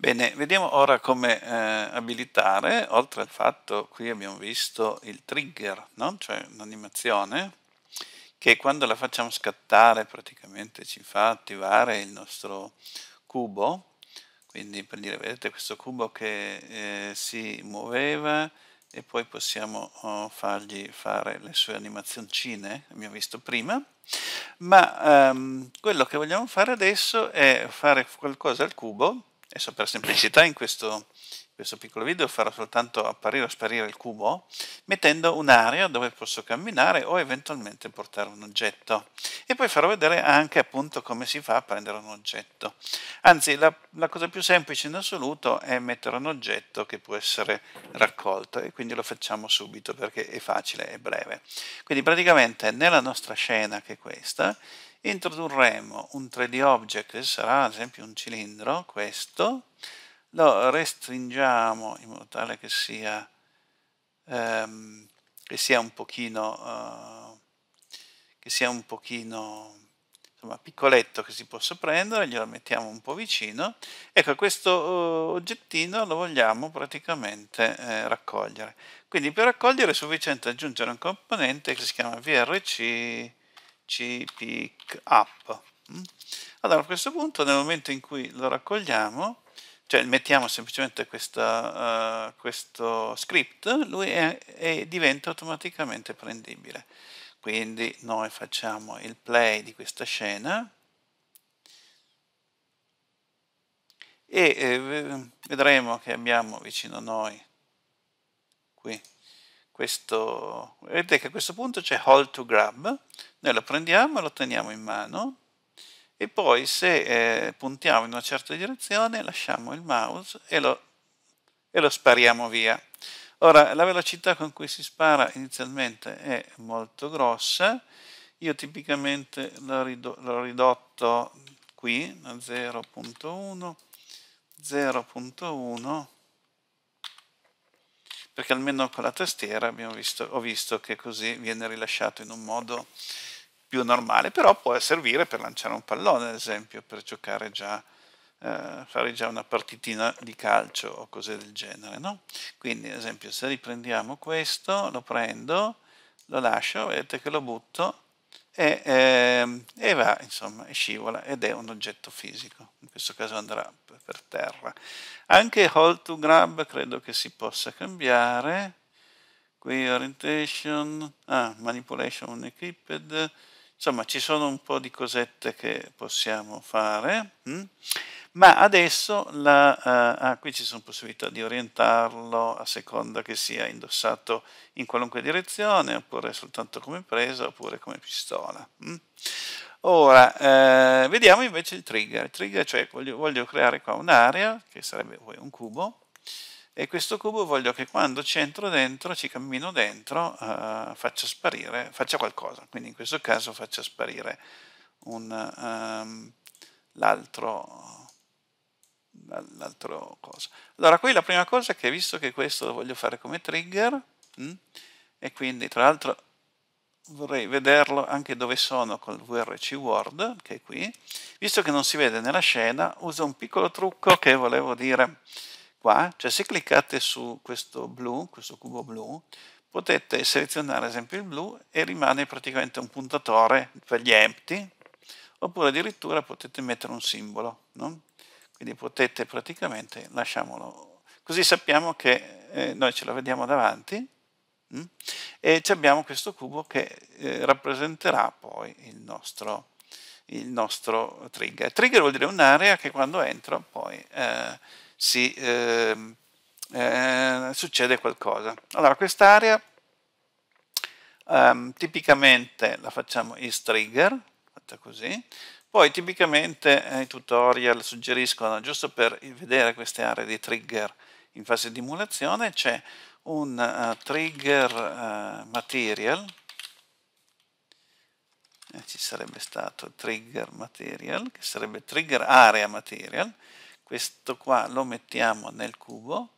Bene, vediamo ora come eh, abilitare, oltre al fatto, qui abbiamo visto il trigger, no? cioè un'animazione che quando la facciamo scattare praticamente ci fa attivare il nostro cubo, quindi per dire, vedete questo cubo che eh, si muoveva e poi possiamo oh, fargli fare le sue animazioncine, abbiamo visto prima, ma ehm, quello che vogliamo fare adesso è fare qualcosa al cubo adesso per semplicità in questo, questo piccolo video farò soltanto apparire o sparire il cubo mettendo un'area dove posso camminare o eventualmente portare un oggetto e poi farò vedere anche appunto come si fa a prendere un oggetto anzi la, la cosa più semplice in assoluto è mettere un oggetto che può essere raccolto e quindi lo facciamo subito perché è facile e breve quindi praticamente nella nostra scena che è questa introdurremo un 3D object che sarà ad esempio un cilindro, questo, lo restringiamo in modo tale che sia, ehm, che sia un pochino, eh, che sia un pochino insomma, piccoletto che si possa prendere, glielo mettiamo un po' vicino. Ecco, questo eh, oggettino lo vogliamo praticamente eh, raccogliere. Quindi per raccogliere è sufficiente aggiungere un componente che si chiama VRC cpickup. Mm? Allora a questo punto nel momento in cui lo raccogliamo, cioè mettiamo semplicemente questa, uh, questo script, lui è, è, diventa automaticamente prendibile. Quindi noi facciamo il play di questa scena e eh, vedremo che abbiamo vicino a noi qui questo, vedete che a questo punto c'è hold to grab, noi lo prendiamo e lo teniamo in mano e poi se eh, puntiamo in una certa direzione lasciamo il mouse e lo, e lo spariamo via. Ora, la velocità con cui si spara inizialmente è molto grossa, io tipicamente l'ho ridotto qui a 0.1, 0.1, perché almeno con la tastiera visto, ho visto che così viene rilasciato in un modo più normale, però può servire per lanciare un pallone, ad esempio, per giocare già, eh, fare già una partitina di calcio o cose del genere. No? Quindi, ad esempio, se riprendiamo questo, lo prendo, lo lascio, vedete che lo butto e, eh, e va, insomma, e scivola ed è un oggetto fisico. In questo caso andrà per terra. Anche hold to grab credo che si possa cambiare qui orientation, ah, manipulation equipped, Insomma, ci sono un po' di cosette che possiamo fare, mh? Mm? ma adesso la, uh, ah, qui ci sono possibilità di orientarlo a seconda che sia indossato in qualunque direzione, oppure soltanto come presa, oppure come pistola. Mh? Mm? Ora, eh, vediamo invece il trigger. Il trigger, cioè voglio, voglio creare qua un'area, che sarebbe un cubo, e questo cubo voglio che quando ci entro dentro, ci cammino dentro, eh, faccia sparire, faccia qualcosa. Quindi in questo caso faccia sparire um, l'altro l'altro cosa. Allora, qui la prima cosa è che visto che questo lo voglio fare come trigger, mh, mm, e quindi tra l'altro vorrei vederlo anche dove sono col VRC Word, che è qui, visto che non si vede nella scena, uso un piccolo trucco che volevo dire qua, cioè se cliccate su questo blu, questo cubo blu, potete selezionare ad esempio il blu e rimane praticamente un puntatore per gli empty, oppure addirittura potete mettere un simbolo, no? quindi potete praticamente, lasciamolo, così sappiamo che eh, noi ce la vediamo davanti mh? Mm, e abbiamo questo cubo che eh, rappresenterà poi il nostro, il nostro trigger. Trigger vuol dire un'area che quando entro poi... Eh, si, eh, eh, succede qualcosa. Allora, quest'area ehm, tipicamente la facciamo is trigger, fatta così, poi tipicamente eh, i tutorial suggeriscono, giusto per vedere queste aree di trigger in fase di emulazione, c'è un uh, trigger uh, material, eh, ci sarebbe stato trigger material, che sarebbe trigger area material, questo qua lo mettiamo nel cubo,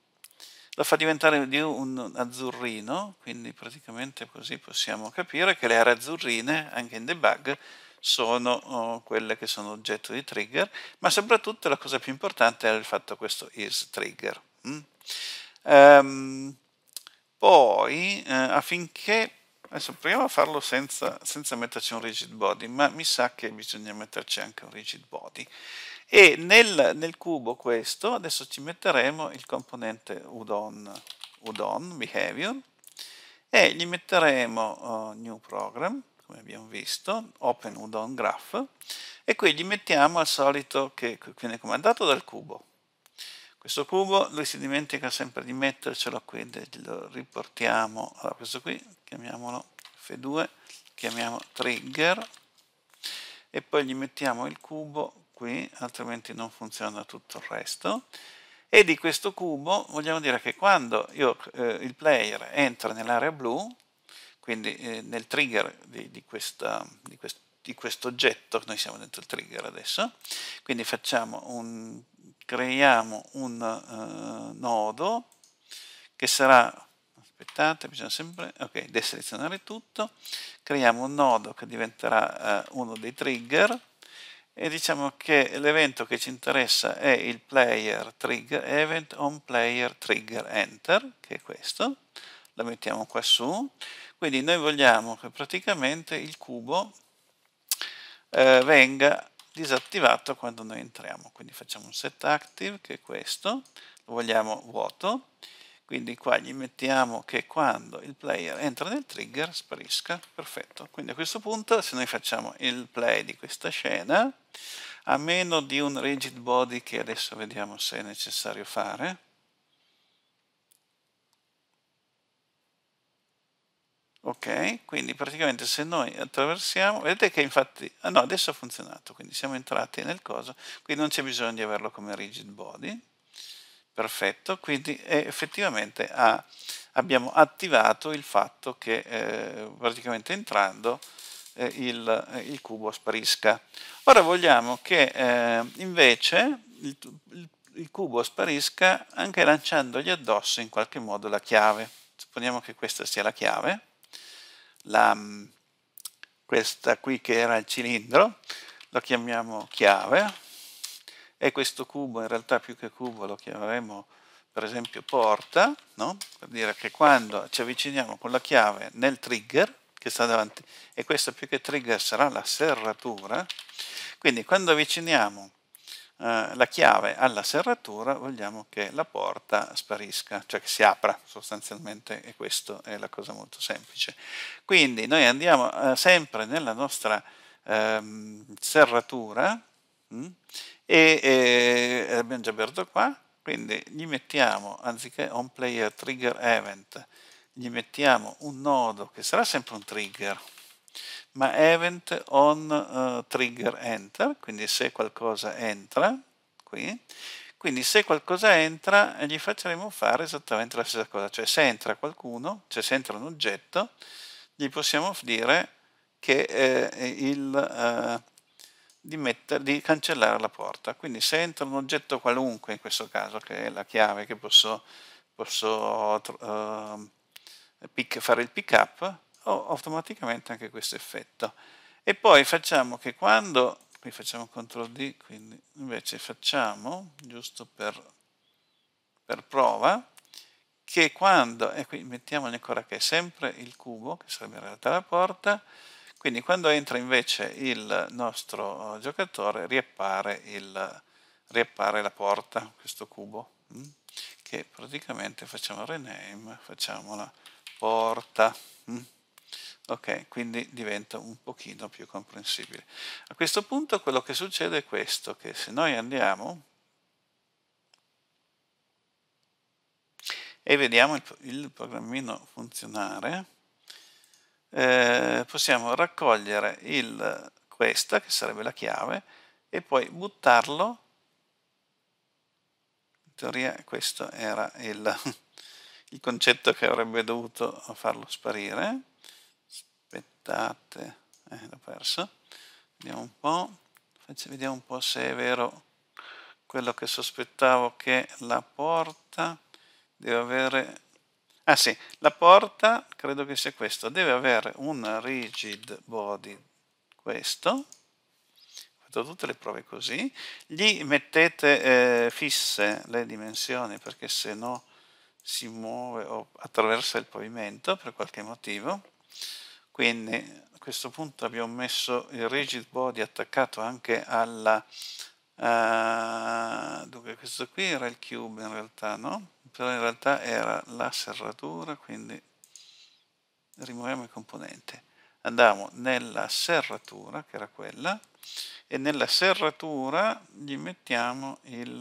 lo fa diventare di un azzurrino, quindi praticamente così possiamo capire che le aree azzurrine, anche in debug, sono oh, quelle che sono oggetto di trigger, ma soprattutto la cosa più importante è il fatto questo is trigger. Mm? Um, poi, eh, affinché Adesso proviamo a farlo senza, senza, metterci un rigid body, ma mi sa che bisogna metterci anche un rigid body e nel, nel, cubo questo adesso ci metteremo il componente udon, udon behavior e gli metteremo uh, new program come abbiamo visto open udon graph e qui gli mettiamo al solito che viene comandato dal cubo questo cubo lui si dimentica sempre di mettercelo qui lo riportiamo allora questo qui chiamiamolo F2 chiamiamo trigger e poi gli mettiamo il cubo qui, altrimenti non funziona tutto il resto. E di questo cubo vogliamo dire che quando io, eh, il player entra nell'area blu, quindi eh, nel trigger di, di, questa, di, quest, di questo oggetto, noi siamo dentro il trigger adesso, quindi un, creiamo un eh, nodo che sarà aspettate, bisogna sempre ok, deselezionare tutto, creiamo un nodo che diventerà eh, uno dei trigger e diciamo che l'evento che ci interessa è il player trigger event on player trigger enter, che è questo, la mettiamo qua su, quindi noi vogliamo che praticamente il cubo eh, venga disattivato quando noi entriamo, quindi facciamo un set active che è questo, lo vogliamo vuoto, quindi qua gli mettiamo che quando il player entra nel trigger sparisca, perfetto. Quindi a questo punto se noi facciamo il play di questa scena, a meno di un rigid body che adesso vediamo se è necessario fare. Ok, quindi praticamente se noi attraversiamo, vedete che infatti, ah no, adesso ha funzionato, quindi siamo entrati nel coso, quindi non c'è bisogno di averlo come rigid body, perfetto, quindi effettivamente ha, abbiamo attivato il fatto che eh, praticamente entrando eh, il, eh, il, cubo sparisca. Ora vogliamo che eh, invece il, il, cubo sparisca anche lanciandogli addosso in qualche modo la chiave. Supponiamo che questa sia la chiave, la, mm, questa qui che era il cilindro, lo chiamiamo chiave, e questo cubo in realtà più che cubo lo chiameremo per esempio porta, no? per dire che quando ci avviciniamo con la chiave nel trigger, che sta davanti e questo più che trigger sarà la serratura quindi quando avviciniamo eh, la chiave alla serratura vogliamo che la porta sparisca cioè che si apra sostanzialmente e questa è la cosa molto semplice quindi noi andiamo eh, sempre nella nostra ehm, serratura mh, mm, e eh, abbiamo già aperto qua quindi gli mettiamo anziché on player trigger event gli mettiamo un nodo che sarà sempre un trigger, ma event on uh, trigger enter, quindi se qualcosa entra, qui, quindi se qualcosa entra eh, gli facceremo fare esattamente la stessa cosa, cioè se entra qualcuno, cioè se entra un oggetto, gli possiamo dire che eh, il, eh, di, metter, di, cancellare la porta. Quindi se entra un oggetto qualunque, in questo caso che è la chiave che posso, posso eh, pick, fare il pick up, ho automaticamente anche questo effetto. E poi facciamo che quando, qui facciamo CTRL D, quindi invece facciamo, giusto per, per prova, che quando, e qui mettiamone ancora che è sempre il cubo, che sarebbe in realtà la porta, quindi quando entra invece il nostro eh, giocatore riappare, il, riappare la porta, questo cubo, mm, che praticamente facciamo rename, facciamola porta. Mm? Ok, quindi diventa un pochino più comprensibile. A questo punto quello che succede è questo, che se noi andiamo e vediamo il, il programmino funzionare, eh, possiamo raccogliere il, questa, che sarebbe la chiave, e poi buttarlo. In teoria questo era il il concetto che avrebbe dovuto farlo sparire. Aspettate, eh, l'ho perso. Vediamo un po', vediamo un po' se è vero quello che sospettavo che la porta deve avere... Ah sì, la porta, credo che sia questo, deve avere un rigid body, questo. Ho fatto tutte le prove così. Gli mettete eh, fisse le dimensioni perché se no si muove o attraversa il pavimento per qualche motivo. Quindi a questo punto abbiamo messo il rigid body attaccato anche alla... Uh, dunque questo qui era il cube in realtà, no? Però in realtà era la serratura, quindi rimuoviamo il componente. Andiamo nella serratura, che era quella, e nella serratura gli mettiamo il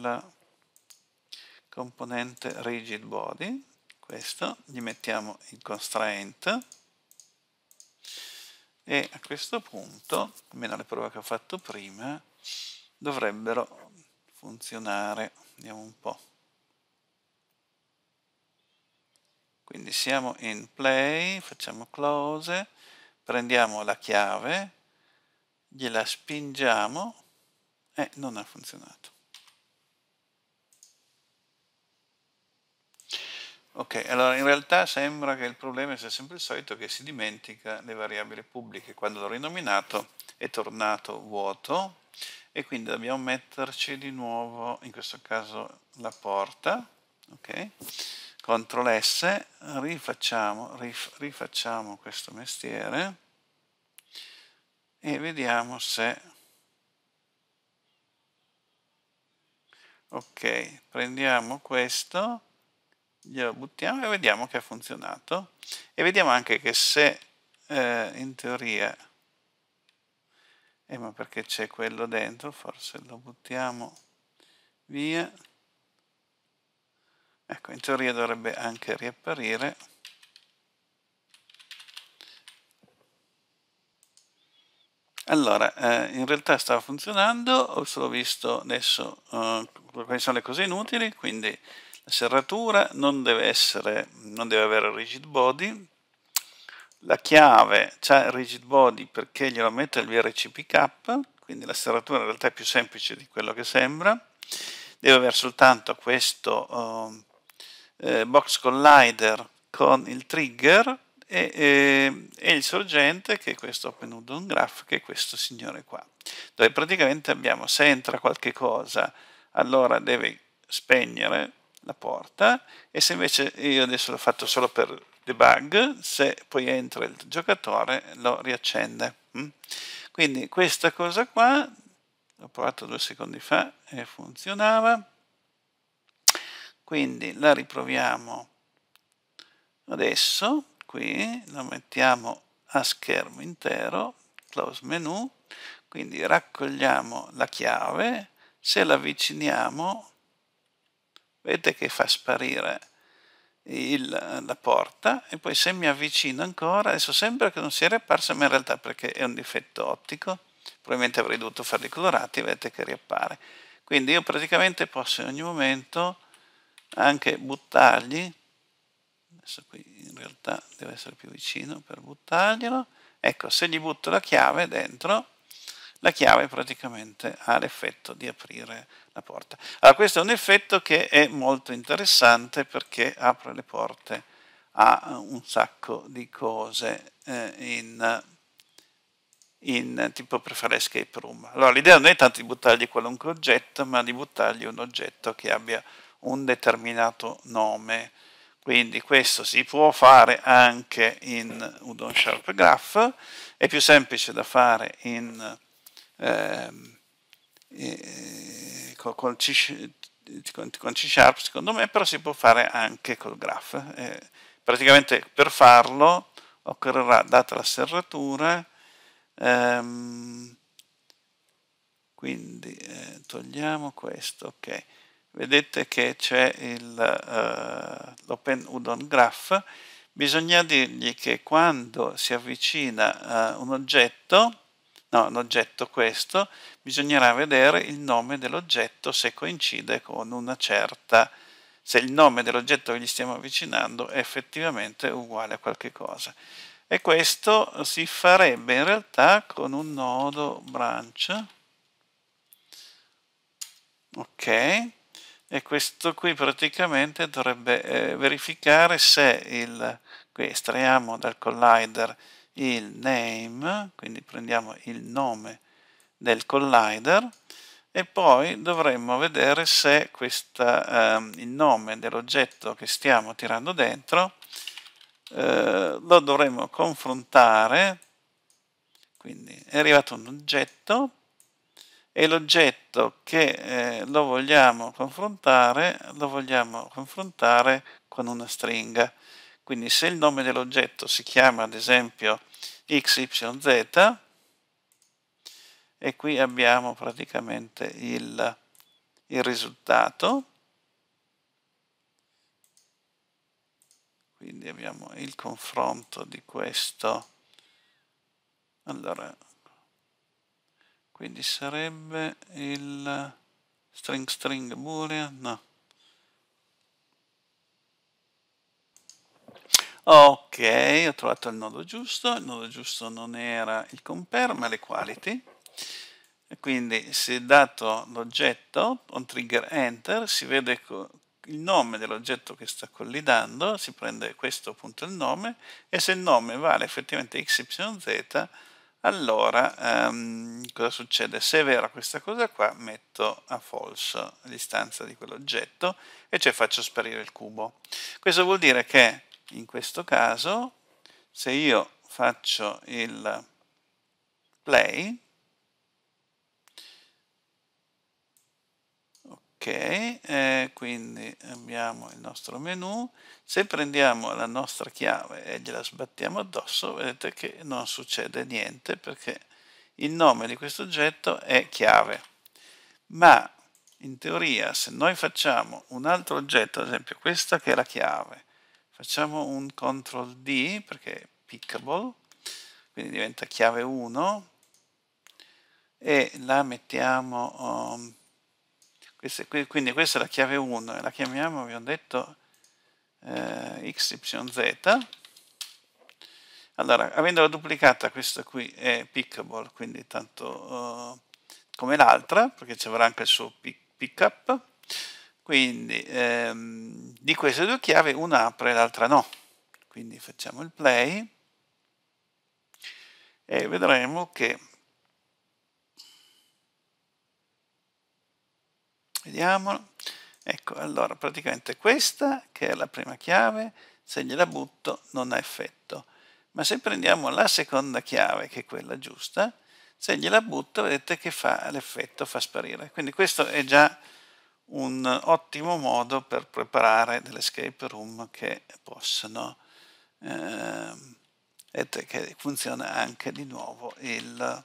componente rigid body, questo, gli mettiamo il constraint e a questo punto, almeno le prove che ho fatto prima, dovrebbero funzionare. Vediamo un po'. Quindi siamo in play, facciamo close, prendiamo la chiave, gliela spingiamo e non ha funzionato. Ok, allora in realtà sembra che il problema sia sempre il solito che si dimentica le variabili pubbliche. Quando l'ho rinominato è tornato vuoto e quindi dobbiamo metterci di nuovo, in questo caso, la porta. Ok, CTRL S, rifacciamo, rif, rifacciamo questo mestiere e vediamo se... Ok, prendiamo questo glielo buttiamo e vediamo che ha funzionato e vediamo anche che se eh, in teoria eh, ma perché c'è quello dentro forse lo buttiamo via ecco in teoria dovrebbe anche riapparire Allora, eh, in realtà stava funzionando, ho solo visto adesso eh, quali sono le cose inutili, quindi serratura, non deve, essere, non deve avere rigid body, la chiave c'è rigid body perché glielo mette il VRC pickup quindi la serratura in realtà è più semplice di quello che sembra, deve avere soltanto questo ehm, eh, box collider con il trigger e, e, ehm, e il sorgente che è questo open udon graph che è questo signore qua dove praticamente abbiamo se entra qualche cosa allora deve spegnere la porta e se invece io adesso l'ho fatto solo per debug, se poi entra il giocatore lo riaccende. Mm. Quindi questa cosa qua, l'ho provato due secondi fa e funzionava, quindi la riproviamo adesso, qui la mettiamo a schermo intero, close menu, quindi raccogliamo la chiave, se la avviciniamo Vedete che fa sparire il, la porta e poi se mi avvicino ancora, adesso sembra che non sia riapparsa, ma in realtà perché è un difetto ottico probabilmente avrei dovuto farli colorati, vedete che riappare. Quindi io praticamente posso in ogni momento anche buttargli, adesso qui in realtà deve essere più vicino per buttarglielo, ecco se gli butto la chiave dentro la chiave praticamente ha l'effetto di aprire la porta. Allora, questo è un effetto che è molto interessante perché apre le porte a eh, un sacco di cose eh, in, in, eh, tipo per fare escape room. Allora, l'idea non è tanto di buttargli qualunque oggetto, ma di buttargli un oggetto che abbia un determinato nome. Quindi questo si può fare anche in Udon Sharp Graph, è più semplice da fare in Ehm, eh, con, con, C, con, C, Sharp secondo me, però si può fare anche col graph. Eh, praticamente per farlo occorrerà, data la serratura, ehm, quindi eh, togliamo questo, ok. Vedete che c'è eh, l'Open Udon Graph, bisogna dirgli che quando si avvicina a eh, un oggetto no, un oggetto questo, bisognerà vedere il nome dell'oggetto se coincide con una certa, se il nome dell'oggetto che gli stiamo avvicinando è effettivamente uguale a qualche cosa. E questo si farebbe in realtà con un nodo branch, ok, e questo qui praticamente dovrebbe eh, verificare se il, qui estraiamo dal collider il name, quindi prendiamo il nome del collider e poi dovremmo vedere se questa, eh, il nome dell'oggetto che stiamo tirando dentro eh, lo dovremmo confrontare quindi è arrivato un oggetto e l'oggetto che eh, lo vogliamo confrontare lo vogliamo confrontare con una stringa quindi se il nome dell'oggetto si chiama ad esempio xyz, e qui abbiamo praticamente il, il risultato, quindi abbiamo il confronto di questo, allora, quindi sarebbe il string string boolean, no, Ok, ho trovato il nodo giusto, il nodo giusto non era il compare ma le quality. E quindi se dato l'oggetto, on trigger enter, si vede il nome dell'oggetto che sta collidando, si prende questo appunto il nome, e se il nome vale effettivamente xyz, allora um, cosa succede? Se è vera questa cosa qua, metto a false l'istanza di quell'oggetto e cioè faccio sparire il cubo. Questo vuol dire che in questo caso se io faccio il play ok eh, quindi abbiamo il nostro menu se prendiamo la nostra chiave e gliela sbattiamo addosso vedete che non succede niente perché il nome di questo oggetto è chiave ma in teoria se noi facciamo un altro oggetto ad esempio questa che è la chiave Facciamo un CTRL D perché è pickable, quindi diventa chiave 1 e la mettiamo, um, questa, quindi questa è la chiave 1 e la chiamiamo, abbiamo detto, eh, XYZ. Allora, avendola duplicata, questa qui è pickable, quindi tanto uh, come l'altra, perché ci avrà anche il suo pick, pick quindi ehm, di queste due chiavi una apre e l'altra no. Quindi facciamo il play e vedremo che vediamo ecco allora praticamente questa che è la prima chiave se gliela butto non ha effetto ma se prendiamo la seconda chiave che è quella giusta se gliela butto vedete che fa l'effetto fa sparire quindi questo è già un ottimo modo per preparare delle escape room che possono ehm, e che funziona anche di nuovo il,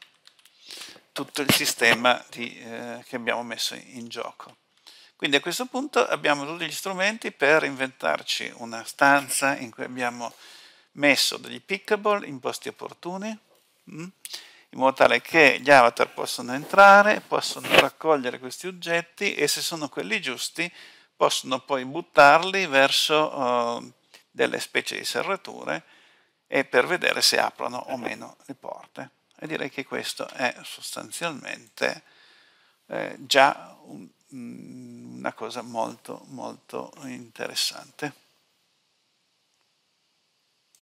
tutto il sistema di, eh, che abbiamo messo in, in gioco. Quindi a questo punto abbiamo tutti gli strumenti per inventarci una stanza in cui abbiamo messo degli pickable in posti opportuni mh? Mm, in modo tale che gli avatar possono entrare, possono raccogliere questi oggetti e se sono quelli giusti possono poi buttarli verso eh, delle specie di serrature e per vedere se aprono o meno le porte. E direi che questo è sostanzialmente eh, già un, mm, una cosa molto molto interessante.